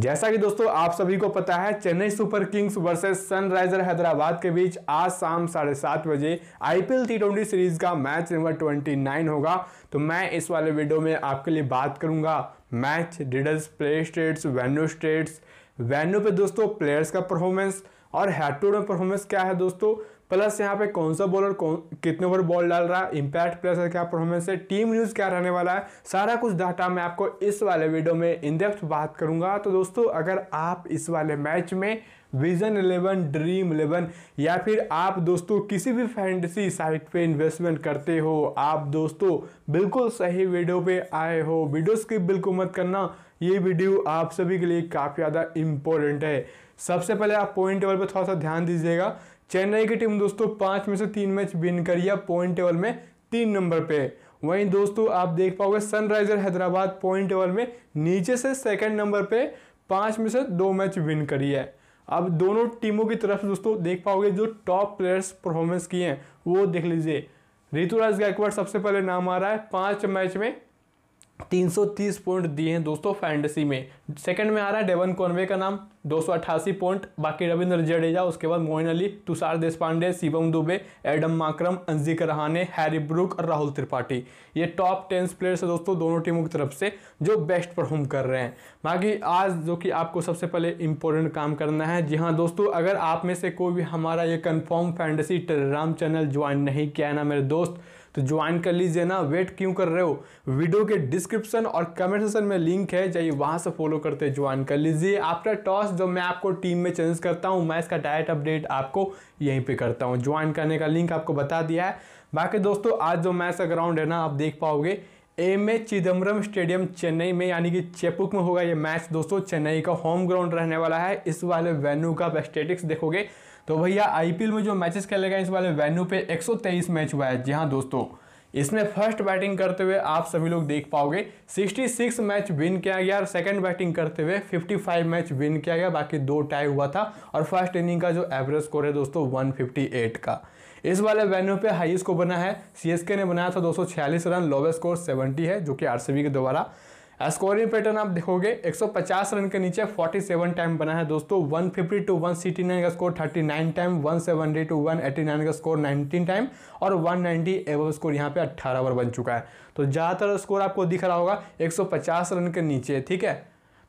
जैसा कि दोस्तों आप सभी को पता है Chennai Super Kings versus Sunriser Hyderabad के बीच आज शाम साढ़े सात बजे आईपीएल टी ट्वेंटी सीरीज का मैच नंबर ट्वेंटी नाइन होगा तो मैं इस वाले वीडियो में आपके लिए बात करूंगा match details play stats venue stats venue पे दोस्तों प्लेयर्स का परफॉर्मेंस और हेटोड में परफॉर्मेंस क्या है दोस्तों प्लस यहाँ पे कौन सा बॉलर कौन कितने ओवर बॉल डाल रहा है इम्पैक्ट प्लस क्या परफॉर्मेंस है टीम न्यूज़ क्या रहने वाला है सारा कुछ डाटा मैं आपको इस वाले वीडियो में इनडेप्थ बात करूंगा तो दोस्तों अगर आप इस वाले मैच में विजन इलेवन ड्रीम इलेवन या फिर आप दोस्तों किसी भी फैंटसी साइट पे इन्वेस्टमेंट करते हो आप दोस्तों बिल्कुल सही वीडियो पे आए हो वीडियो स्किप बिल्कुल मत करना ये वीडियो आप सभी के लिए काफ़ी ज़्यादा इम्पोर्टेंट है सबसे पहले आप पॉइंट टेबल पर थोड़ा सा ध्यान दीजिएगा चेन्नई की टीम दोस्तों पाँच में से तीन मैच विन करी है पॉइंट टेबल में तीन नंबर पे वहीं दोस्तों आप देख पाओगे सनराइजर हैदराबाद पॉइंट टेबल में नीचे से सेकंड नंबर पे पाँच में से दो मैच विन करी है अब दोनों टीमों की तरफ दोस्तों देख पाओगे जो टॉप प्लेयर्स परफॉर्मेंस किए हैं वो देख लीजिए ऋतुराज गायकवाड़ सबसे पहले नाम आ रहा है पाँच मैच में 330 पॉइंट दिए हैं दोस्तों फैंटेसी में सेकंड में आ रहा है डेवन कॉनवे का नाम दो पॉइंट बाकी रविंद्र जडेजा उसके बाद मोइन अली तुषार देशपांडे शिवम दुबे एडम माकरम अंजिक रहाने हैरी ब्रुक और राहुल त्रिपाठी ये टॉप टेन प्लेयर्स है दोस्तों दोनों टीमों की तरफ से जो बेस्ट परफॉर्म कर रहे हैं बाकी आज जो कि आपको सबसे पहले इंपॉर्टेंट काम करना है जी हाँ दोस्तों अगर आप में से कोई भी हमारा ये confirm fantasy Telegram channel join नहीं किया है ना मेरे दोस्त तो ज्वाइन कर लीजिए ना वेट क्यों कर रहे हो वीडियो के डिस्क्रिप्शन और कमेंट सेक्शन में लिंक है जाइए वहाँ से फॉलो करते ज्वाइन कर लीजिए आफ्टर टॉस जो मैं आपको टीम में चेंज करता हूँ मैं इसका डायरेक्ट अपडेट आपको यहीं पर करता हूँ ज्वाइन करने का लिंक आपको बता दिया है बाकी दोस्तों आज जो मैच का ग्राउंड है ना आप देख पाओगे M A Chidambaram stadium Chennai में यानी कि चेपुक में होगा ये मैच दोस्तों चेन्नई का होम ग्राउंड रहने वाला है इस वाले वेन्यू का आप एस्टेटिक्स देखोगे तो भैया आईपीएल में जो मैचेस खेले गए इस वाले वेन्यू पे 123 मैच हुआ है जी हाँ दोस्तों इसमें फर्स्ट बैटिंग करते हुए आप सभी लोग देख पाओगे 66 मैच विन किया गया और सेकंड बैटिंग करते हुए 55 मैच विन किया गया बाकी दो टाई हुआ था और फर्स्ट इनिंग का जो एवरेज स्कोर है दोस्तों 158 का इस वाले वेन्यू पे हाई स्कोर बना है सीएसके ने बनाया था 246 रन लोवेस्ट स्कोर 70 है जो कि आरसीबी के द्वारा स्कोरिंग पैटर्न आप देखोगे 150 रन के नीचे 47 टाइम बना है दोस्तों 150 टू 169 का स्कोर 39 टाइम 170 टू 189 का स्कोर 19 टाइम और 190 नाइन्टी एवं स्कोर यहाँ पे 18 ओवर बन चुका है तो ज़्यादातर स्कोर आपको दिख रहा होगा 150 रन के नीचे ठीक है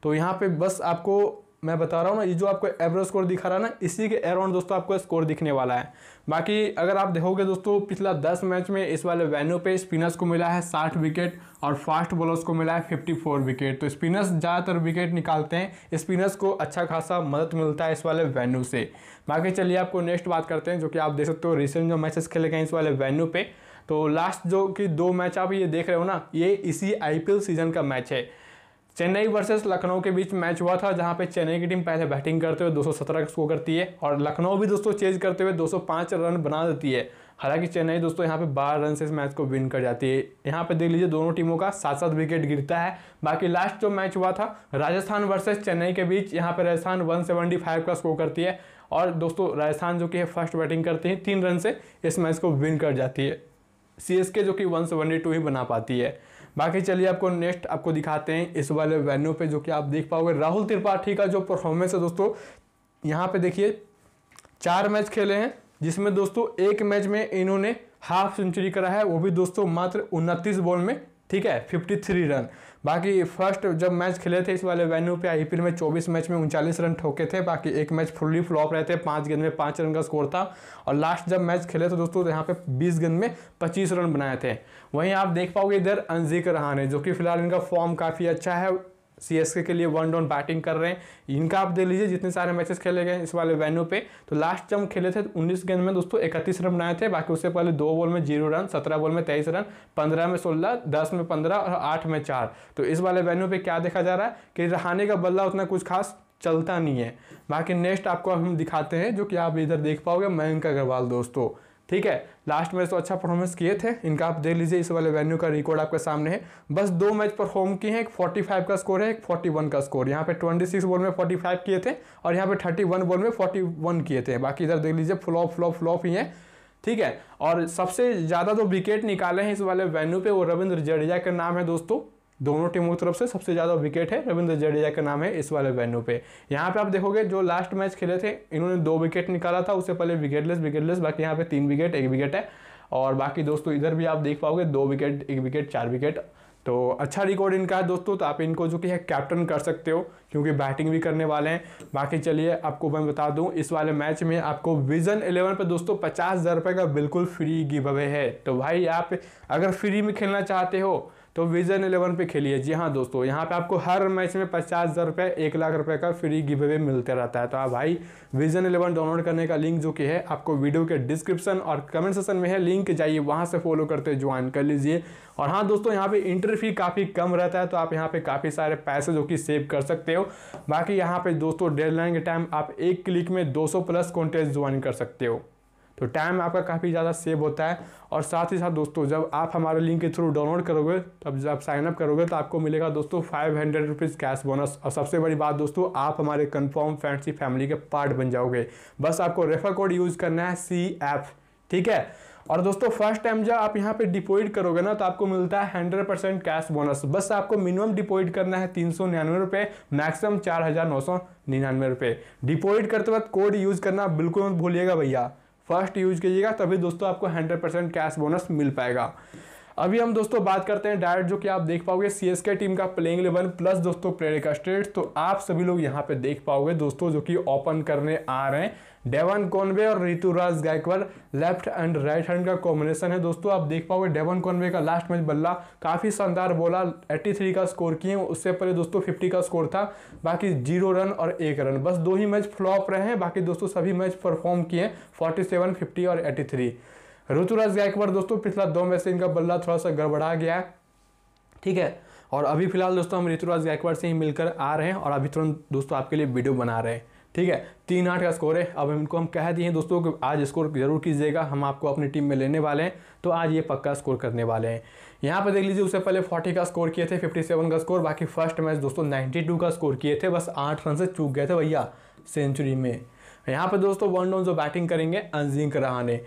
तो यहाँ पे बस आपको मैं बता रहा हूँ ना ये जो आपको एवरेज स्कोर दिखा रहा है ना इसी के अराउंड दोस्तों आपको स्कोर दिखने वाला है बाकी अगर आप देखोगे दोस्तों पिछला 10 मैच में इस वाले वेन्यू पे स्पिनर्स को मिला है 60 विकेट और फास्ट बॉलर्स को मिला है 54 विकेट तो स्पिनर्स ज़्यादातर विकेट निकालते हैं स्पिनर्स को अच्छा खासा मदद मिलता है इस वाले वेन्यू से बाकी चलिए आपको नेक्स्ट बात करते हैं जो कि आप देख सकते हो रिसेंट जो मैचेस खेले गए इस वाले वेन्यू पर तो लास्ट जो कि दो मैच आप ये देख रहे हो ना ये इसी आई सीजन का मैच है चेन्नई वर्सेस लखनऊ के बीच मैच हुआ था जहां पे चेन्नई की टीम पहले बैटिंग करते हुए 217 का स्कोर करती है और लखनऊ भी दोस्तों चेज करते हुए 205 रन बना देती है हालांकि चेन्नई दोस्तों यहाँ पे बारह रन से इस मैच को विन कर जाती है यहाँ पे देख लीजिए दोनों टीमों का सात सात विकेट गिरता है बाकी लास्ट जो मैच हुआ था राजस्थान वर्सेज़ चेन्नई के बीच यहाँ पर राजस्थान वन का स्कोर करती है और दोस्तों राजस्थान जो कि है फर्स्ट बैटिंग करती है तीन रन से इस मैच को विन कर जाती है के जो कि टू ही बना पाती है बाकी चलिए आपको नेक्स्ट आपको दिखाते हैं इस वाले वेन्यू पे जो कि आप देख पाओगे राहुल त्रिपाठी का जो परफॉर्मेंस है दोस्तों यहाँ पे देखिए चार मैच खेले हैं जिसमें दोस्तों एक मैच में इन्होंने हाफ सेंचुरी करा है वो भी दोस्तों मात्र उनतीस बॉल में ठीक है 53 रन बाकी फर्स्ट जब मैच खेले थे इस वाले वेन्यू पे आईपीएल में 24 मैच में उनचालीस रन ठोके थे बाकी एक मैच फुल्ली फ्लॉप रहे थे पाँच गेंद में पाँच रन का स्कोर था और लास्ट जब मैच खेले थे दोस्तों तो यहाँ पे 20 गेंद में 25 रन बनाए थे वहीं आप देख पाओगे इधर रहा रहाने जो कि फिलहाल इनका फॉर्म काफ़ी अच्छा है सीएसके के लिए वन डाउन बैटिंग कर रहे हैं इनका आप देख लीजिए जितने सारे मैचेस खेले गए इस वाले वेन्यू पे तो लास्ट जब खेले थे तो उन्नीस गेंद में दोस्तों इकतीस रन बनाए थे बाकी उससे पहले दो बॉल में जीरो रन सत्रह बॉल में तेईस रन पंद्रह में सोलह दस में पंद्रह और आठ में चार तो इस वाले वेन्यू पर क्या देखा जा रहा है कि रहाने का बल्ला उतना कुछ खास चलता नहीं है बाकी नेक्स्ट आपको हम दिखाते हैं जो कि आप इधर देख पाओगे मयंक अग्रवाल दोस्तों ठीक है लास्ट मैच तो अच्छा परफॉर्मेंस किए थे इनका आप देख लीजिए इस वाले वेन्यू का रिकॉर्ड आपके सामने है बस दो मैच परफॉर्म किए हैं एक 45 का स्कोर है एक 41 का स्कोर यहाँ पे 26 बॉल में 45 किए थे और यहाँ पे 31 बॉल में 41 किए थे बाकी इधर देख लीजिए फ्लॉप फ्लॉप फ्लॉप ही है ठीक है और सबसे ज़्यादा जो तो विकेट निकाले हैं इस वाले वेन्यू पे वो रविंद्र जडेजा का नाम है दोस्तों दोनों टीमों की तरफ से सबसे ज़्यादा विकेट है रविंद्र जडेजा का नाम है इस वाले वेन्यू पे यहाँ पे आप देखोगे जो लास्ट मैच खेले थे इन्होंने दो विकेट निकाला था उससे पहले विकेटलेस विकेटलेस बाकी यहाँ पे तीन विकेट एक विकेट है और बाकी दोस्तों इधर भी आप देख पाओगे दो विकेट एक विकेट चार विकेट तो अच्छा रिकॉर्ड इनका है दोस्तों तो आप इनको जो कि है कैप्टन कर सकते हो क्योंकि बैटिंग भी करने वाले हैं बाकी चलिए आपको मैं बता दूं इस वाले मैच में आपको विजन 11 पर दोस्तों पचास हज़ार रुपये का बिल्कुल फ्री गिव अवे है तो भाई आप अगर फ्री में खेलना चाहते हो तो विजन इलेवन पे खेलिए जी हाँ दोस्तों यहाँ पे आपको हर मैच में पचास हज़ार रुपये एक लाख रुपये का फ्री गिव अवे मिलते रहता है तो आप भाई विजन इलेवन डाउनलोड करने का लिंक जो कि है आपको वीडियो के डिस्क्रिप्शन और कमेंट सेक्शन में है लिंक जाइए वहाँ से फॉलो करते ज्वाइन कर लीजिए और हाँ दोस्तों यहाँ पे इंटर फी काफ़ी कम रहता है तो आप यहाँ पे काफ़ी सारे पैसे जो कि सेव कर सकते हो बाकी यहाँ पे दोस्तों डेड के टाइम आप एक क्लिक में दो प्लस कॉन्टेस्ट ज्वाइन कर सकते हो तो टाइम आपका काफ़ी ज़्यादा सेव होता है और साथ ही साथ दोस्तों जब आप हमारे लिंक के थ्रू डाउनलोड करोगे तब जब साइन अप करोगे तो आपको मिलेगा दोस्तों five hundred rupees cash bonus और सबसे बड़ी बात दोस्तों आप हमारे कन्फर्म फैंसी फैमिली के पार्ट बन जाओगे बस आपको रेफर कोड यूज़ करना है सी एफ ठीक है और दोस्तों फर्स्ट टाइम जब आप यहाँ पे डिपॉजिट करोगे ना तो आपको मिलता है हंड्रेड परसेंट कैश बोनस बस आपको मिनिमम डिपॉजिट करना है तीन सौ निन्यानवे रुपये मैक्सिमम चार हज़ार नौ सौ निन्यानवे रुपये डिपॉजिट करते वक्त कोड यूज़ करना बिल्कुल मत भूलिएगा भैया फर्स्ट यूज कीजिएगा तभी दोस्तों आपको हंड्रेड परसेंट कैश बोनस मिल पाएगा अभी हम दोस्तों बात करते हैं डायरेक्ट जो कि आप देख पाओगे सी एस के टीम का प्लेइंग इलेवन प्लस दोस्तों प्लेयर का स्टेट तो आप सभी लोग यहाँ पे देख पाओगे दोस्तों जो कि ओपन करने आ रहे हैं डेवन कॉनवे और Ruturaj Gaikwad left and right hand का कॉम्बिनेशन है दोस्तों आप देख पाओगे डेवन कॉनवे का लास्ट मैच बल्ला काफ़ी शानदार बोला 83 का स्कोर किए उससे पहले दोस्तों 50 का स्कोर था बाकी जीरो रन और एक रन बस दो ही मैच फ्लॉप रहे हैं बाकी दोस्तों सभी मैच परफॉर्म किए फोर्टी सेवन फिफ्टी और एट्टी थ्री ऋतुराज गायकवाड़ दोस्तों पिछला दो मैच से इनका बल्ला थोड़ा सा गड़बड़ा गया है ठीक है और अभी फिलहाल दोस्तों हम ऋतुराज गायकवाड़ से ही मिलकर आ रहे हैं और अभी तुरंत दोस्तों आपके लिए वीडियो बना रहे हैं ठीक है तीन आठ का स्कोर है अब इनको हम कह दिए हैं दोस्तों कि आज स्कोर जरूर कीजिएगा हम आपको अपनी टीम में लेने वाले हैं तो आज ये पक्का स्कोर करने वाले हैं यहाँ पर देख लीजिए उससे पहले 40 का स्कोर किए थे 57 का स्कोर बाकी फर्स्ट मैच दोस्तों 92 का स्कोर किए थे बस आठ रन से चूक गए थे भैया सेंचुरी में यहाँ पे दोस्तों वन डाउन जो बैटिंग करेंगे अंजिंक रहाने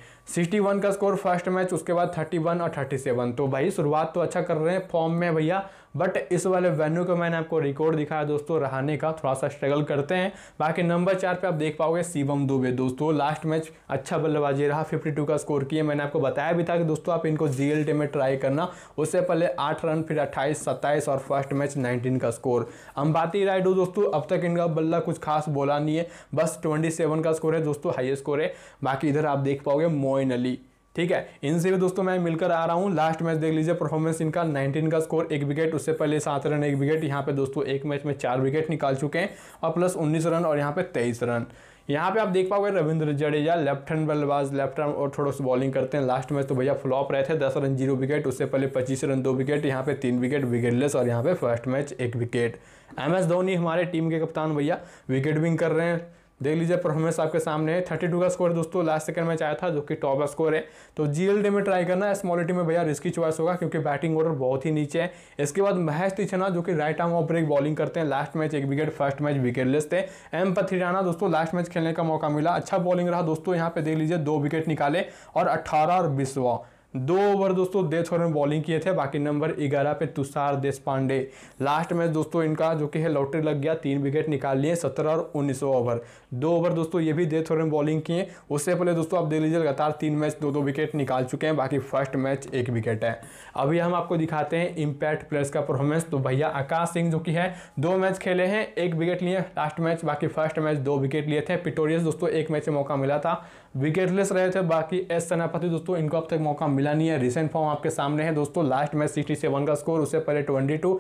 वन का स्कोर फर्स्ट मैच उसके बाद वन और सेवन तो भाई शुरुआत तो अच्छा कर रहे हैं फॉर्म में भैया बट इस वाले वेन्यू का मैंने आपको रिकॉर्ड दिखाया दोस्तों रहने का थोड़ा सा स्ट्रगल करते हैं बाकी नंबर चार पे आप देख पाओगे शिवम दुबे दोस्तों लास्ट मैच अच्छा बल्लेबाजी रहा 52 का स्कोर किया मैंने आपको बताया भी था कि दोस्तों आप इनको जी में ट्राई करना उससे पहले आठ रन फिर अट्ठाईस सत्ताईस और फर्स्ट मैच नाइनटीन का स्कोर अंबाती रायडू दोस्तों अब तक इनका बल्ला कुछ खास बोला नहीं है बस ट्वेंटी का स्कोर है दोस्तों हाइएस्ट स्कोर है बाकी इधर आप देख पाओगे मोइन अली ठीक है इनसे भी दोस्तों मैं मिलकर आ रहा हूँ लास्ट मैच देख लीजिए परफॉर्मेंस इनका 19 का स्कोर एक विकेट उससे पहले सात रन एक विकेट यहाँ पे दोस्तों एक मैच में चार विकेट निकाल चुके हैं और प्लस 19 रन और यहाँ पे 23 रन यहाँ पे आप देख पाओगे रविंद्र जडेजा लेफ्ट हैंड बल्लेबाज लेफ्ट हैंड और थोड़ा सा बॉलिंग करते हैं लास्ट मैच तो भैया फ्लॉप रहे थे दस रन जीरो विकेट उससे पहले पच्चीस रन दो विकेट यहाँ पे तीन विकेट विकेटलेस और यहाँ पे फर्स्ट मैच एक विकेट एम एस धोनी हमारे टीम के कप्तान भैया विकेट विंग कर रहे हैं देख लीजिए परफॉर्मेंस आपके सामने है थर्टी टू का स्कोर दोस्तों लास्ट सेकंड मैच आया था जो कि टॉप का स्कोर है तो डे में ट्राई करना स्मॉल टी में भैया रिस्की चॉइस होगा क्योंकि बैटिंग ऑर्डर बहुत ही नीचे है इसके बाद महेश तिछना जो कि right arm off break bowling करते हैं लास्ट मैच एक wicket first match wicketless थे एम पथिराना दोस्तों लास्ट मैच खेलने का मौका मिला अच्छा बॉलिंग रहा दोस्तों यहाँ पे देख लीजिए दो विकेट निकाले और अट्ठारह और बीसवा दो ओवर दोस्तों डेथ ओवर बॉलिंग किए थे बाकी नंबर ग्यारह पे तुषार देश पांडे लास्ट मैच दोस्तों इनका जो कि है लॉटरी लग गया तीन विकेट निकाल लिए सत्रह और उन्नीस ओवर दो ओवर दोस्तों ये भी डेथ ओवर बॉलिंग किए उससे पहले दोस्तों आप देख लीजिए लगातार तीन मैच दो दो विकेट निकाल चुके हैं बाकी फर्स्ट मैच एक विकेट है अभी हम आपको दिखाते हैं इम्पैक्ट प्लेयर्स का परफॉर्मेंस तो भैया आकाश सिंह जो कि है दो मैच खेले हैं एक विकेट लिए लास्ट मैच बाकी फर्स्ट मैच दो विकेट लिए थे पिटोरियस दोस्तों एक मैच में मौका मिला था विकेटलेस रहे थे बाकी एस सेनापति दोस्तों इनको अब तक मौका मिला नहीं है रिसेंट फॉर्म आपके सामने है दोस्तों लास्ट मैच 67 का स्कोर उससे पहले 22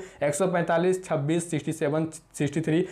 सिक्सटी 26 67 63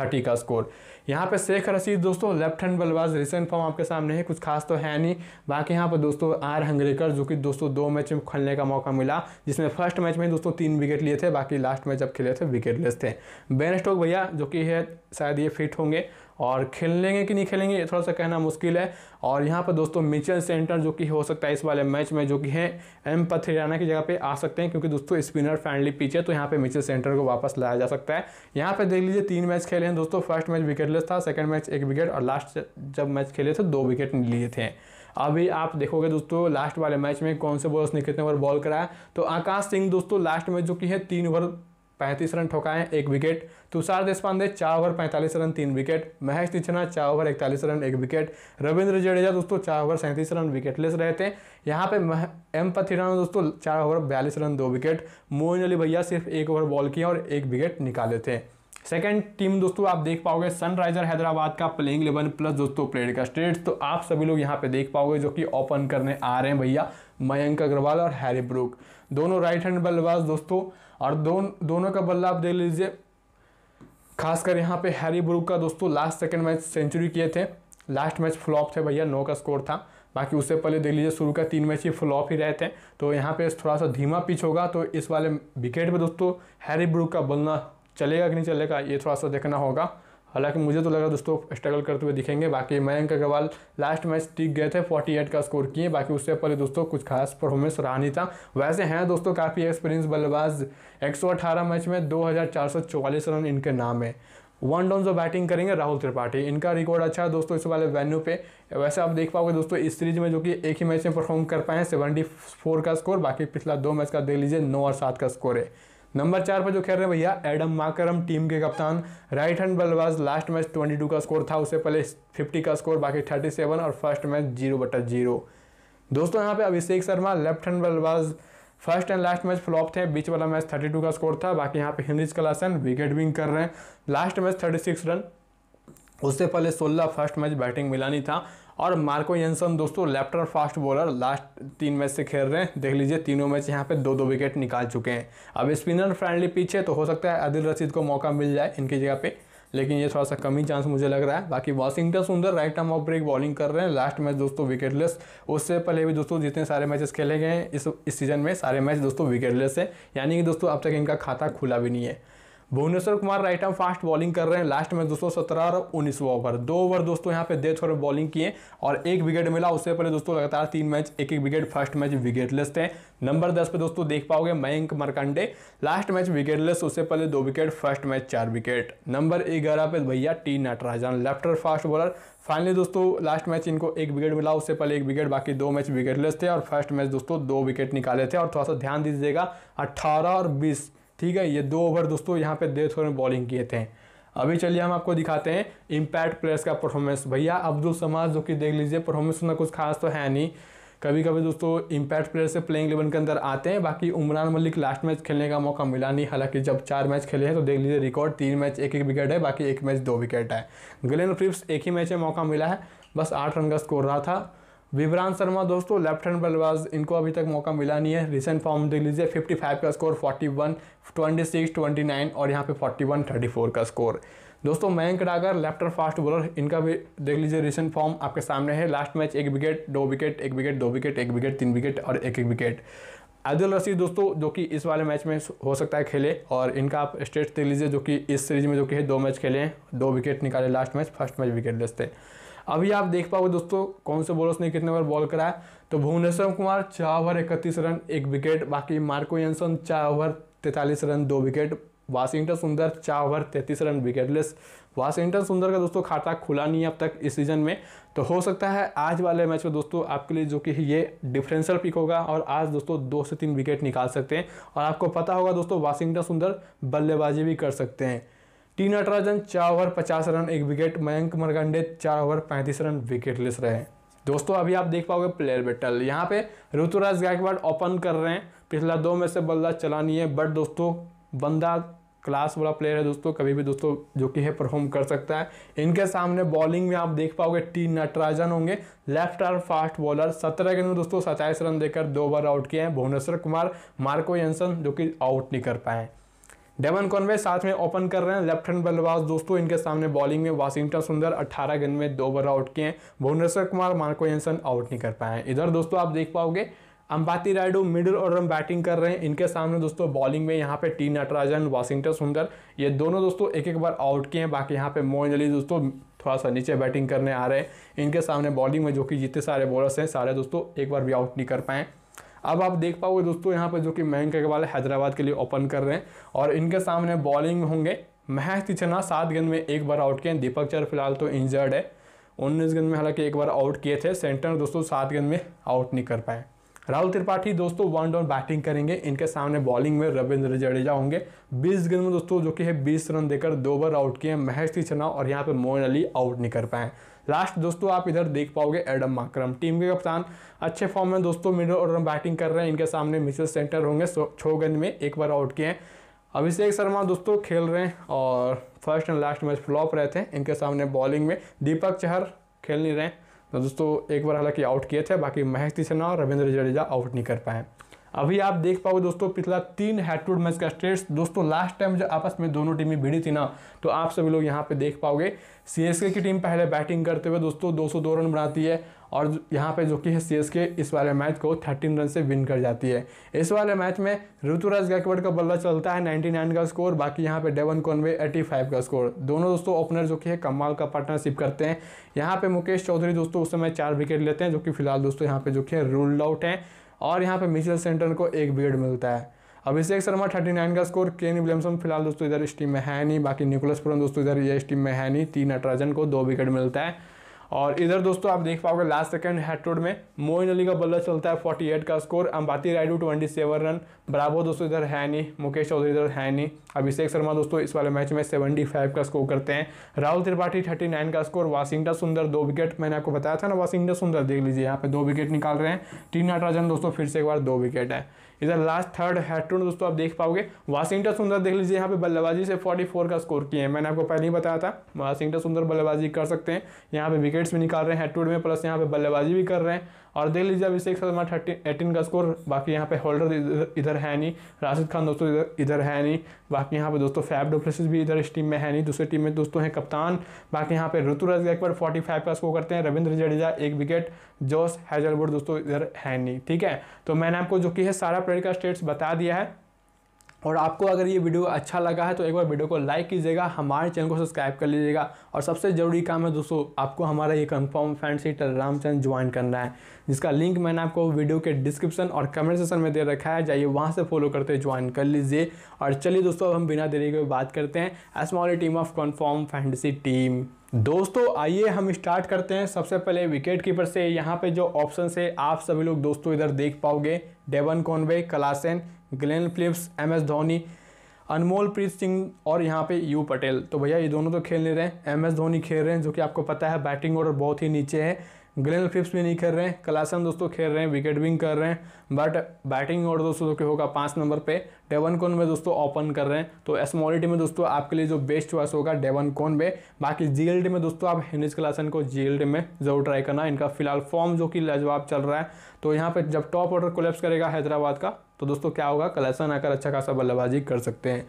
30 का स्कोर यहाँ पे शेख रशीद दोस्तों लेफ्ट हैंड बल्लेबाज रिसेंट फॉर्म आपके सामने है कुछ खास तो है नहीं बाकी यहाँ पर दोस्तों आर हंगरेकर जो कि दोस्तों दो मैच में खेलने का मौका मिला जिसमें फर्स्ट मैच में दोस्तों तीन विकेट लिए थे बाकी लास्ट मैच जब खेले थे लेस थे बेन स्टोक भैया जो कि है शायद ये फिट होंगे और खेल लेंगे कि नहीं खेलेंगे ये थोड़ा सा कहना मुश्किल है और यहाँ पर दोस्तों मिचल सेंटर जो कि हो सकता है इस वाले मैच में जो कि है एम पथरियाना की जगह पे आ सकते हैं क्योंकि दोस्तों स्पिनर फ्रेंडली पिच है तो यहाँ पे मिचल सेंटर को वापस लाया जा सकता है यहाँ पे देख लीजिए तीन मैच खेले हैं दोस्तों फर्स्ट मैच विकेट लॉसेस था सेकंड मैच एक विकेट और लास्ट जब मैच खेले थे दो विकेट लिए थे अभी आप देखोगे दोस्तों लास्ट वाले मैच में कौन से बॉलर्स ने कितने ओवर बॉल कराया तो आकाश सिंह दोस्तों लास्ट में जो कि है तीन ओवर पैंतीस रन ठोकाए एक विकेट तुषार देशपांडे चार ओवर पैंतालीस रन तीन विकेट महेश तिछना चार ओवर इकतालीस रन एक विकेट रविंद्र जडेजा दोस्तों चार ओवर सैंतीस रन विकेटलेस रहे थे यहाँ पे एम पथिराना दोस्तों चार ओवर बयालीस रन दो विकेट मोइन अली भैया सिर्फ एक ओवर बॉल किए और एक विकेट निकाले थे सेकंड टीम दोस्तों आप देख पाओगे सनराइजर हैदराबाद का प्लेइंग इलेवन प्लस दोस्तों प्लेयर का स्टेट तो आप सभी लोग यहाँ पे देख पाओगे जो कि ओपन करने आ रहे हैं भैया मयंक अग्रवाल और हैरी ब्रूक दोनों राइट हैंड बल्लेबाज दोस्तों और दोन, दोनों का बल्ला आप देख लीजिए खासकर यहाँ पे हैरी ब्रूक का दोस्तों लास्ट सेकेंड मैच सेंचुरी किए थे लास्ट मैच फ्लॉप थे भैया नौ का स्कोर था बाकी उससे पहले देख लीजिए शुरू का तीन मैच ही फ्लॉप ही रहे थे तो यहाँ पे थोड़ा सा धीमा पिच होगा तो इस वाले विकेट पे दोस्तों हैरी ब्रूक का बल्ला चलेगा कि नहीं चलेगा ये थोड़ा सा देखना होगा हालांकि मुझे तो लगा दोस्तों स्ट्रगल करते हुए दिखेंगे बाकी मयंक अग्रवाल लास्ट मैच टिक गए थे 48 का स्कोर किए बाकी उससे पहले दोस्तों कुछ खास परफॉर्मेंस रहा नहीं था वैसे हैं दोस्तों काफ़ी एक्सपीरियंस बल्लेबाज 118 मैच में 2444 रन इनके नाम है वन डाउन जो बैटिंग करेंगे राहुल त्रिपाठी इनका रिकॉर्ड अच्छा है दोस्तों इस वाले वेन्यू पे वैसे आप देख पाओगे दोस्तों इस सीरीज में जो कि एक ही मैच में परफॉर्म कर पाए हैं सेवेंटी फोर का स्कोर बाकी पिछला दो मैच का देख लीजिए नौ और सात का स्कोर है नंबर चार पर जो खेल रहे हैं भैया एडम माकरम टीम के कप्तान राइट हैंड बल्लेबाज लास्ट मैच 22 का स्कोर था उससे पहले 50 का स्कोर बाकी 37 और फर्स्ट मैच जीरो बटा जीरो दोस्तों यहाँ पे अभिषेक शर्मा लेफ्ट हैंड बल्लेबाज first and last match flop थे बीच वाला मैच टू का स्कोर था बाकी यहाँ पे हिंदी कलासन विकेट विंग कर रहे हैं लास्ट मैच सिक्स रन उससे पहले सोलह फर्स्ट मैच बैटिंग मिलानी था और मार्को यंसन दोस्तों लेफ्ट और फास्ट बॉलर लास्ट तीन मैच से खेल रहे हैं देख लीजिए तीनों मैच यहाँ पे दो दो विकेट निकाल चुके हैं अब स्पिनर फ्रेंडली पिच है तो हो सकता है आदिल रशीद को मौका मिल जाए इनकी जगह पे लेकिन ये थोड़ा सा कम ही चांस मुझे लग रहा है बाकी Washington Sundar right arm off break bowling कर रहे हैं लास्ट मैच दोस्तों विकेटलेस उससे पहले भी दोस्तों जितने सारे मैचेस खेले गए हैं इस इस सीजन में सारे मैच दोस्तों विकेटलेस है यानी कि दोस्तों अब तक इनका खाता खुला भी नहीं है Bhuvneshwar Kumar right arm fast bowling कर रहे हैं लास्ट मैच दोस्तों सत्रह और उन्नीस ओवर दो ओवर दोस्तों यहाँ पे दे थोड़े बॉलिंग किए और एक विकेट मिला उससे पहले दोस्तों लगातार तीन मैच एक एक विकेट फर्स्ट मैच विकेटलेस थे नंबर दस पे दोस्तों देख पाओगे Mayank Markande last match wicketless उससे पहले दो विकेट फर्स्ट मैच चार विकेट नंबर ग्यारह पे भैया टी नटराजन और फास्ट बॉलर फाइनली दोस्तों लास्ट मैच इनको एक विकेट मिला उससे पहले एक विकेट बाकी दो मैच विकेटलेस थे और फर्स्ट मैच दोस्तों दो विकेट निकाले थे और थोड़ा सा ध्यान दीजिएगा अट्ठारह और बीस ठीक है ये दो ओवर दोस्तों यहाँ पे देर थोड़े में बॉलिंग किए थे अभी चलिए हम आपको दिखाते हैं इम्पैक्ट प्लेयर्स का परफॉर्मेंस भैया अब्दुल समाज जो कि देख लीजिए परफॉर्मेंस उतना कुछ खास तो है नहीं कभी कभी दोस्तों इम्पैक्ट प्लेयर से प्लेइंग इलेवन के अंदर आते हैं बाकी उमरान मलिक लास्ट मैच खेलने का मौका मिला नहीं हालांकि जब चार मैच खेले हैं तो देख लीजिए रिकॉर्ड तीन मैच एक एक विकेट है बाकी एक मैच दो विकेट है ग्लेन फ्रिप्स एक ही मैच में मौका मिला है बस आठ रन का स्कोर रहा था विवरान शर्मा दोस्तों लेफ्ट हैंड बल्लेबाज इनको अभी तक मौका मिला नहीं है रिसेंट फॉर्म देख लीजिए 55 का स्कोर 41, 26, 29 और यहाँ पे 41, 34 का स्कोर दोस्तों मयंक डागर और फास्ट बॉलर इनका भी देख लीजिए रिसेंट फॉर्म आपके सामने है लास्ट मैच एक विकेट दो विकेट एक विकेट दो विकेट एक विकेट तीन विकेट और एक एक विकेट अदुल रशीद दोस्तों जो कि इस वाले मैच में हो सकता है खेले और इनका आप स्टेट्स देख लीजिए जो कि इस सीरीज में जो कि है दो मैच खेले हैं दो विकेट निकाले last match first match wicket लेते हैं अभी आप देख पाओगे दोस्तों कौन से बॉलर्स ने कितने बार बॉल कराया तो भुवनेश्वर कुमार चार ओवर इकतीस रन एक विकेट बाकी मार्को यंसन चार ओवर तैंतालीस रन दो विकेट वाशिंगटन सुंदर चार ओवर तैंतीस रन विकेटलेस वाशिंगटन सुंदर का दोस्तों खाता खुला नहीं है अब तक इस सीजन में तो हो सकता है आज वाले मैच में दोस्तों आपके लिए जो कि ये डिफरेंशियल पिक होगा और आज दोस्तों दो से तीन विकेट निकाल सकते हैं और आपको पता होगा दोस्तों वाशिंगटन सुंदर बल्लेबाजी भी कर सकते हैं टी नटराजन चार ओवर पचास रन एक विकेट मयंक मरगंडे चार ओवर पैंतीस रन विकेट लेस रहे दोस्तों अभी आप देख पाओगे प्लेयर बैटल यहाँ पे ऋतुराज गायकवाड़ ओपन कर रहे हैं पिछला दो में से बल्ला चला नहीं है बट दोस्तों बंदा क्लास वाला प्लेयर है दोस्तों कभी भी दोस्तों जो कि है परफॉर्म कर सकता है इनके सामने बॉलिंग में आप देख पाओगे टी नटराजन होंगे लेफ्ट आर फास्ट बॉलर सत्रह गेंद में दोस्तों सत्ताईस रन देकर दो बार आउट किए हैं भुवनेश्वर कुमार मार्को यंसन जो कि आउट नहीं कर पाए डेवन कॉनवे साथ में ओपन कर रहे हैं लेफ्ट हैंड बल्लेबाज दोस्तों इनके सामने बॉलिंग में वाशिंगटन सुंदर 18 गेंद में दो ओवर आउट किए हैं Bhuvneshwar Kumar Marco Jansen out नहीं कर पाए हैं इधर दोस्तों आप देख पाओगे अंबाती रायडू मिडिल ऑर्डर में बैटिंग कर रहे हैं इनके सामने दोस्तों बॉलिंग में यहाँ पे टी नटराजन वाशिंगटन सुंदर ये दोनों दोस्तों एक एक बार आउट किए हैं बाकी यहाँ पे मोहन अली दोस्तों थोड़ा सा नीचे बैटिंग करने आ रहे हैं इनके सामने बॉलिंग में जो कि जितने सारे बॉलर्स हैं सारे दोस्तों एक बार भी आउट नहीं कर पाएँ अब आप देख पाओगे दोस्तों यहाँ पर जो कि मयंक अग्रवाल हैदराबाद के लिए ओपन कर रहे हैं और इनके सामने बॉलिंग होंगे महेश तिचना सात गेंद में एक बार आउट किए हैं दीपक चर फिलहाल तो इंजर्ड है उन्नीस गेंद में हालांकि एक बार आउट किए थे सेंटर दोस्तों सात गेंद में आउट नहीं कर पाए राहुल त्रिपाठी दोस्तों वन डाउन बैटिंग करेंगे इनके सामने बॉलिंग में रविंद्र जडेजा होंगे 20 गेंद में दोस्तों जो कि है 20 रन देकर दो बार आउट किए हैं महेश तिचना और यहाँ पे मोहन अली आउट नहीं कर पाए लास्ट दोस्तों आप इधर देख पाओगे एडम माक्रम टीम के कप्तान अच्छे फॉर्म में दोस्तों मिडिल ऑर्डर में बैटिंग कर रहे हैं इनके सामने मिचल सेंटर होंगे छो में एक बार आउट किए हैं अभिषेक शर्मा दोस्तों खेल रहे हैं और first and last match flop रहे थे इनके सामने बॉलिंग में दीपक चहर खेल नहीं रहे तो दोस्तों एक बार हालांकि आउट किए थे बाकी महेश तिशना और रविंद्र जडेजा आउट नहीं कर पाए अभी आप देख पाओगे दोस्तों पिछला तीन हेड मैच का स्टेट दोस्तों लास्ट टाइम जो आपस में दोनों टीमें भिड़ी थी ना तो आप सभी लोग यहाँ पे देख पाओगे सी की टीम पहले बैटिंग करते हुए दोस्तों दो, दो रन बनाती है और यहाँ पे जो कि है सी इस वाले मैच को 13 रन से विन कर जाती है इस वाले मैच में ऋतुराज गायकवाड़ का बल्ला चलता है 99 का स्कोर बाकी यहाँ पे डेवन कॉनवे 85 का स्कोर दोनों दोस्तों ओपनर जो कि है कमाल का पार्टनरशिप करते हैं यहाँ पे मुकेश चौधरी दोस्तों उस समय चार विकेट लेते हैं जो कि फिलहाल दोस्तों यहाँ पे जो कि रूल्ड आउट हैं और यहाँ पे मिशेल सेंटन को एक विकेट मिलता है अभिषेक शर्मा 39 का स्कोर केन विलियमसन फिलहाल दोस्तों इधर इस टीम में है नहीं बाकी निकोलस पुरन दोस्तों इधर ये इस टीम में है नहीं तीन नटराजन को दो विकेट मिलता है और इधर दोस्तों आप देख पाओगे लास्ट सेकंड हेड में मोइन अली का बल्ला चलता है 48 का स्कोर अंबाती रायडू 27 रन बराबर दोस्तों इधर है नहीं मुकेश चौधरी इधर है नहीं अभिषेक शर्मा दोस्तों इस वाले मैच में 75 का स्कोर करते हैं राहुल त्रिपाठी 39 का स्कोर वाशिंगटन सुंदर दो विकेट मैंने आपको बताया था ना वाशिंगटन सुंदर देख लीजिए यहाँ पे दो विकेट निकाल रहे हैं टी नटराजन दोस्तों फिर से एक बार दो विकेट है इधर लास्ट थर्ड हेट्रोन दोस्तों आप देख पाओगे वाशिंगटन सुंदर देख लीजिए यहाँ पे बल्लेबाजी से 44 का स्कोर किए हैं मैंने आपको पहले ही बताया था वाशिंगटन सुंदर बल्लेबाजी कर सकते हैं यहाँ पे विकेट्स भी निकाल रहे हैं हेट्रोड में प्लस यहाँ पे बल्लेबाजी भी कर रहे हैं और देख लीजिए अभिषेक शर्मा थर्टी एटीन का स्कोर बाकी यहाँ पे होल्डर इधर, इधर है नहीं राशिद खान दोस्तों इधर इधर है नहीं बाकी यहाँ पे दोस्तों फैब डोप्लेसिस भी इधर इस टीम में है नहीं दूसरी टीम में दोस्तों हैं कप्तान बाकी यहाँ पे ऋतुराज एक बार फोर्टी फाइव का स्कोर करते हैं रविंद्र जडेजा एक विकेट जोश हैजलवुड दोस्तों इधर है नहीं ठीक है तो मैंने आपको जो कि है सारा प्लेयर का स्टेट्स बता दिया है और आपको अगर ये वीडियो अच्छा लगा है तो एक बार वीडियो को लाइक कीजिएगा हमारे चैनल को सब्सक्राइब कर लीजिएगा और सबसे ज़रूरी काम है दोस्तों आपको हमारा ये confirm fancy Telegram channel join करना है जिसका लिंक मैंने आपको वीडियो के डिस्क्रिप्शन और कमेंट सेक्शन में दे रखा है जाइए वहाँ से फॉलो करते ज्वाइन कर लीजिए और चलिए दोस्तों अब हम बिना देरी के बात करते हैं small team of confirm fantasy team दोस्तों आइए हम स्टार्ट करते हैं सबसे पहले विकेट कीपर से यहाँ पे जो ऑप्शन है आप सभी लोग दोस्तों इधर देख पाओगे Devon Conway Klaasen Glenn Phillips M S Dhoni Anmol Preet Singh और यहाँ पे यू पटेल तो भैया ये दोनों तो खेल नहीं रहे हैं एम एस धोनी खेल रहे हैं जो कि आपको पता है बैटिंग ऑर्डर बहुत ही नीचे है ग्लेन फिप्स भी नहीं खेल रहे हैं कलासन दोस्तों खेल रहे हैं विकेट विंग कर रहे हैं बट बैटिंग ऑर्डर दोस्तों जो कि होगा पाँच नंबर पे डेवन कोन में दोस्तों ओपन कर रहे हैं तो एसमोलिटी में दोस्तों आपके लिए जो बेस्ट चॉइस होगा डेवन कोन में बाकी जी में दोस्तों आप हेनिस कलासन को जी में जरूर ट्राई करना इनका फिलहाल फॉर्म जो कि लाजवाब चल रहा है तो यहाँ पर जब टॉप ऑर्डर कोलेप्स करेगा हैदराबाद का तो दोस्तों क्या होगा कलेसन आकर अच्छा खासा बल्लेबाजी कर सकते हैं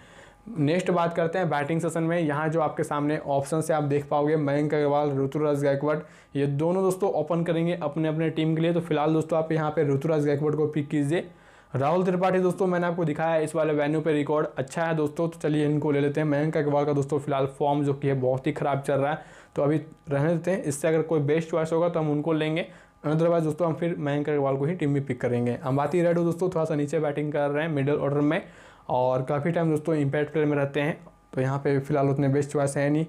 नेक्स्ट बात करते हैं बैटिंग सेशन में यहाँ जो आपके सामने ऑप्शन से आप देख पाओगे मयंक अग्रवाल ऋतुराज गायकवाड़ ये दोनों दोस्तों ओपन करेंगे अपने अपने टीम के लिए तो फिलहाल दोस्तों आप यहाँ पे ऋतुराज गायकवाड़ को पिक कीजिए राहुल त्रिपाठी दोस्तों मैंने आपको दिखाया इस वाले वेन्यू पर रिकॉर्ड अच्छा है दोस्तों तो चलिए इनको ले लेते हैं मयंक अग्रवाल का दोस्तों फिलहाल फॉर्म जो कि है बहुत ही खराब चल रहा है तो अभी रहने देते हैं इससे अगर कोई बेस्ट चॉइस होगा तो हम उनको लेंगे अदरवाइज दोस्तों हम फिर मयंक अग्रवाल को ही टीम में पिक करेंगे हम बात ही रेडो दोस्तों थोड़ा सा नीचे बैटिंग कर रहे हैं मिडिल ऑर्डर में और काफ़ी टाइम दोस्तों इम्पैक्ट प्लेयर में रहते हैं तो यहाँ पे फिलहाल उतने बेस्ट चॉइस है नहीं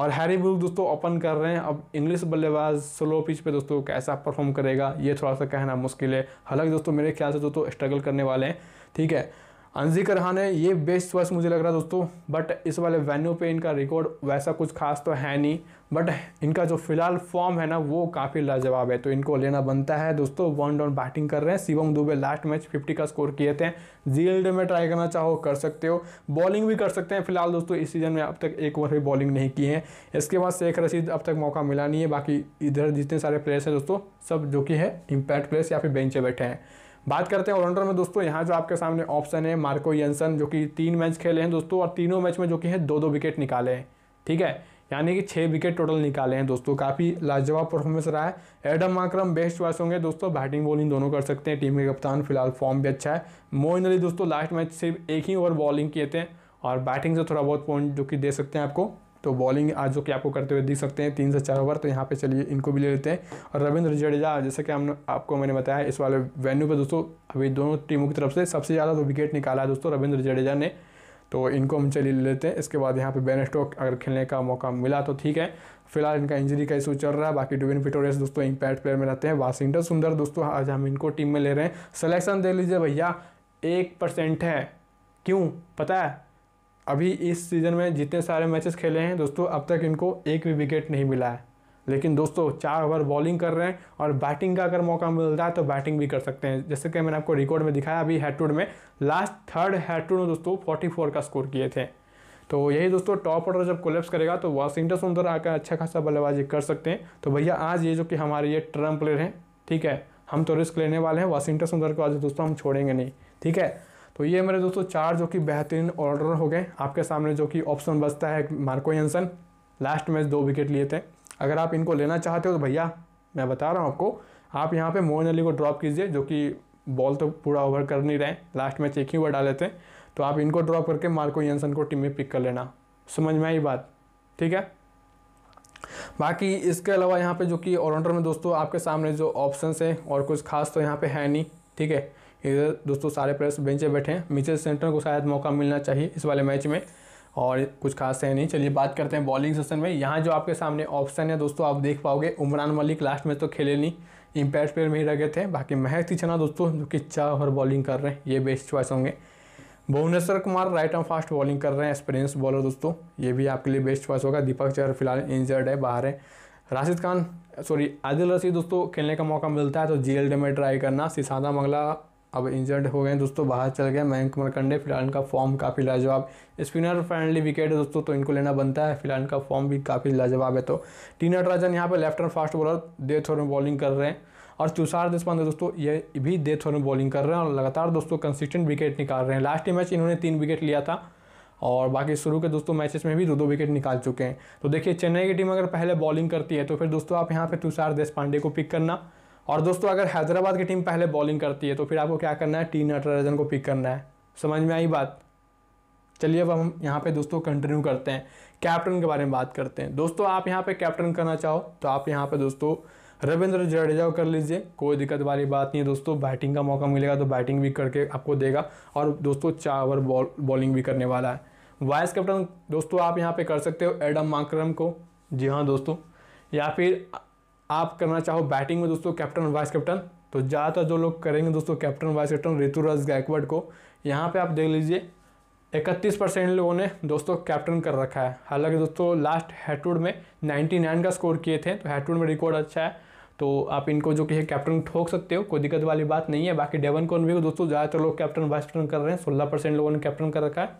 और हैरी बुल दोस्तों ओपन कर रहे हैं अब इंग्लिश बल्लेबाज स्लो पिच पे दोस्तों कैसा परफॉर्म करेगा ये थोड़ा सा कहना मुश्किल है हालांकि दोस्तों मेरे ख्याल से दोस्तों स्ट्रगल करने वाले हैं ठीक है अंजी करहान है ये बेस्ट चॉइस मुझे लग रहा है दोस्तों बट इस वाले वेन्यू पर इनका रिकॉर्ड वैसा कुछ खास तो है नहीं बट इनका जो फिलहाल फॉर्म है ना वो काफ़ी लाजवाब है तो इनको लेना बनता है दोस्तों वन डाउन बैटिंग कर रहे हैं शिवम दुबे लास्ट मैच 50 का स्कोर किए थे जील्ड में ट्राई करना चाहो कर सकते हो बॉलिंग भी कर सकते हैं फिलहाल दोस्तों इस सीज़न में अब तक एक ओवर भी बॉलिंग नहीं की है इसके बाद शेख रशीद अब तक मौका मिला नहीं है बाकी इधर जितने सारे प्लेयर्स हैं दोस्तों सब जो कि है इम्पैक्ट प्लेयर्स या फिर बेंचे बैठे हैं बात करते हैं ऑलराउंडर में दोस्तों यहाँ जो आपके सामने ऑप्शन है मार्को यंसन जो कि तीन मैच खेले हैं दोस्तों और तीनों मैच में जो कि है दो दो विकेट निकाले हैं ठीक है यानी कि छः विकेट टोटल निकाले हैं दोस्तों काफ़ी लाजवाब परफॉर्मेंस रहा है एडम माक्रम बेस्ट चॉइस होंगे दोस्तों बैटिंग बॉलिंग दोनों कर सकते हैं टीम के कप्तान फिलहाल फॉर्म भी अच्छा है मोइन अली दोस्तों लास्ट मैच सिर्फ एक ही ओवर बॉलिंग किए थे और बैटिंग से थोड़ा बहुत पॉइंट जो कि दे सकते हैं आपको तो बॉलिंग आज जो कि आपको करते हुए दिख सकते हैं तीन से चार ओवर तो यहाँ पे चलिए इनको भी ले लेते हैं और रविंद्र जडेजा जैसे कि हमने आपको मैंने बताया इस वाले वेन्यू पर दोस्तों अभी दोनों टीमों की तरफ से सबसे ज़्यादा तो विकेट निकाला है दोस्तों रविंद्र जडेजा ने तो इनको हम चले लेते हैं इसके बाद यहाँ पे बैन स्टॉक अगर खेलने का मौका मिला तो ठीक है फिलहाल इनका इंजरी का इशू चल रहा है बाकी डुविन पिटोरियस दोस्तों इम्पैक्ट प्लेयर में रहते हैं वाशिंगटन सुंदर दोस्तों आज हम इनको टीम में ले रहे हैं सलेक्शन दे लीजिए भैया एक परसेंट है क्यों पता है अभी इस सीज़न में जितने सारे मैचेस खेले हैं दोस्तों अब तक इनको एक भी विकेट नहीं मिला है लेकिन दोस्तों चार ओवर बॉलिंग कर रहे हैं और बैटिंग का अगर मौका मिलता है तो बैटिंग भी कर सकते हैं जैसे कि मैंने आपको रिकॉर्ड में दिखाया अभी हैटूड में लास्ट थर्ड हैटूड में दोस्तों फोर्टी का स्कोर किए थे तो यही दोस्तों टॉप ऑर्डर जब कोलेप्स करेगा तो वाशिंगटन सुंदर आकर अच्छा खासा बल्लेबाजी कर सकते हैं तो भैया आज ये जो कि हमारे ये ट्रम प्लेयर हैं ठीक है हम तो रिस्क लेने वाले हैं वाशिंगटन सुंदर को आज दोस्तों हम छोड़ेंगे नहीं ठीक है तो ये मेरे दोस्तों चार जो कि बेहतरीन ऑर्डर हो गए आपके सामने जो कि ऑप्शन बचता है मार्को यंसन लास्ट मैच दो विकेट लिए थे अगर आप इनको लेना चाहते हो तो भैया मैं बता रहा हूँ आपको आप यहाँ पे मोहन अली को ड्रॉप कीजिए जो कि बॉल तो पूरा ओवर कर नहीं रहे लास्ट मैच एक ही ओवर डाले थे तो आप इनको ड्रॉप करके मार्को यंसन को टीम में पिक कर लेना समझ में आई बात ठीक है बाकी इसके अलावा यहाँ पे जो कि ऑलराउंडर में दोस्तों आपके सामने जो ऑप्शन है और कुछ खास तो यहाँ पे है नहीं ठीक है इधर दोस्तों सारे प्लेयर्स बेंचे बैठे हैं मिचेल सेंटर को शायद मौका मिलना चाहिए इस वाले मैच में और कुछ खास है नहीं चलिए बात करते हैं बॉलिंग सेशन में यहाँ जो आपके सामने ऑप्शन है दोस्तों आप देख पाओगे उमरान मलिक लास्ट में तो खेले नहीं इम्पैक्ट प्लेयर में ही रह गए थे बाकी महक तिछना दोस्तों जो कि चार ओवर बॉलिंग कर रहे हैं ये बेस्ट चॉइस होंगे Bhuvneshwar Kumar right and fast bowling कर रहे हैं एक्सपीरियंस बॉलर दोस्तों ये भी आपके लिए बेस्ट चॉइस होगा दीपक चहर फिलहाल इंजर्ड है बाहर है राशिद खान सॉरी आदिल रशीद दोस्तों खेलने का मौका मिलता है तो जी में ट्राई करना सिसादा मंगला अब इंजर्ड हो गए दोस्तों बाहर चल गए मयंक मरकंडे फिलहाल इनका फॉर्म काफ़ी लाजवाब स्पिनर फ्रेंडली विकेट है दोस्तों तो इनको लेना बनता है फिलहाल इनका फॉर्म भी काफ़ी लाजवाब है तो टी नटराजन यहाँ पर लेफ्ट और फास्ट बॉलर दे थोर में बॉलिंग कर रहे हैं और तुषार देशपांडे दोस्तों ये भी दे थोर में बॉलिंग कर रहे हैं और लगातार दोस्तों कंसिस्टेंट विकेट निकाल रहे हैं लास्ट मैच इन्होंने तीन विकेट लिया था और बाकी शुरू के दोस्तों मैचेस में भी दो दो विकेट निकाल चुके हैं तो देखिए चेन्नई की टीम अगर पहले बॉलिंग करती है तो फिर दोस्तों आप यहाँ पे तुषार पांडे को पिक करना और दोस्तों अगर हैदराबाद की टीम पहले बॉलिंग करती है तो फिर आपको क्या करना है टी नटराजन को पिक करना है समझ में आई बात चलिए अब हम यहाँ पे दोस्तों कंटिन्यू करते हैं कैप्टन के बारे में बात करते हैं दोस्तों आप यहाँ पे कैप्टन करना चाहो तो आप यहाँ पे दोस्तों रविंद्र जडेजा को कर लीजिए कोई दिक्कत वाली बात नहीं है दोस्तों बैटिंग का मौका मिलेगा तो बैटिंग भी करके आपको देगा और दोस्तों चार ओवर बॉल बॉलिंग भी करने वाला है वाइस कैप्टन दोस्तों आप यहाँ पर कर सकते हो एडम माक्रम को जी हाँ दोस्तों या फिर आप करना चाहो बैटिंग में दोस्तों कैप्टन वाइस कैप्टन तो ज़्यादातर जो लोग करेंगे दोस्तों captain vice captain Ruturaj Gaikwad को यहाँ पे आप देख लीजिए इकतीस परसेंट लोगों ने दोस्तों कैप्टन कर रखा है हालांकि दोस्तों लास्ट हैटवुड में 99 का स्कोर किए थे तो हैटवुड में रिकॉर्ड अच्छा है तो आप इनको जो कि है कैप्टन ठोक सकते हो कोई दिक्कत वाली बात नहीं है बाकी डेवन कॉन भी दोस्तों ज़्यादातर लोग कैप्टन वाइस कैप्टन कर रहे हैं सोलह परसेंट लोगों ने कैप्टन कर रखा है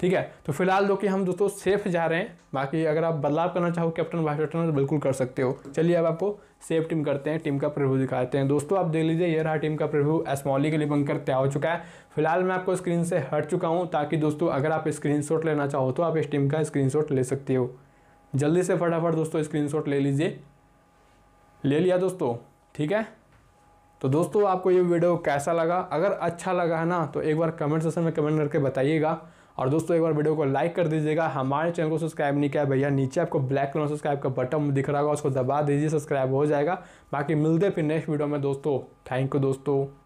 ठीक है तो फिलहाल जो कि हम दोस्तों सेफ जा रहे हैं बाकी अगर आप बदलाव करना चाहो कैप्टन वाइस कैप्टन तो बिल्कुल कर सकते हो चलिए अब आपको सेफ टीम करते हैं टीम का प्रिव्यू दिखाते हैं दोस्तों आप देख लीजिए ये रहा टीम का प्रिव्यू एसमॉली के लिए बनकर तय हो चुका है फिलहाल मैं आपको स्क्रीन से हट चुका हूँ ताकि दोस्तों अगर आप स्क्रीन लेना चाहो तो आप इस टीम का स्क्रीन ले सकते हो जल्दी से फटाफट दोस्तों स्क्रीन ले लीजिए ले लिया दोस्तों ठीक है तो दोस्तों आपको ये वीडियो कैसा लगा अगर अच्छा लगा है ना तो एक बार कमेंट सेक्शन में कमेंट करके बताइएगा और दोस्तों एक बार वीडियो को लाइक कर दीजिएगा हमारे चैनल को सब्सक्राइब नहीं किया भैया नीचे आपको ब्लैक कलर सब्सक्राइब का बटन दिख रहा होगा उसको दबा दीजिए सब्सक्राइब हो जाएगा बाकी मिलते फिर नेक्स्ट वीडियो में दोस्तों थैंक यू दोस्तों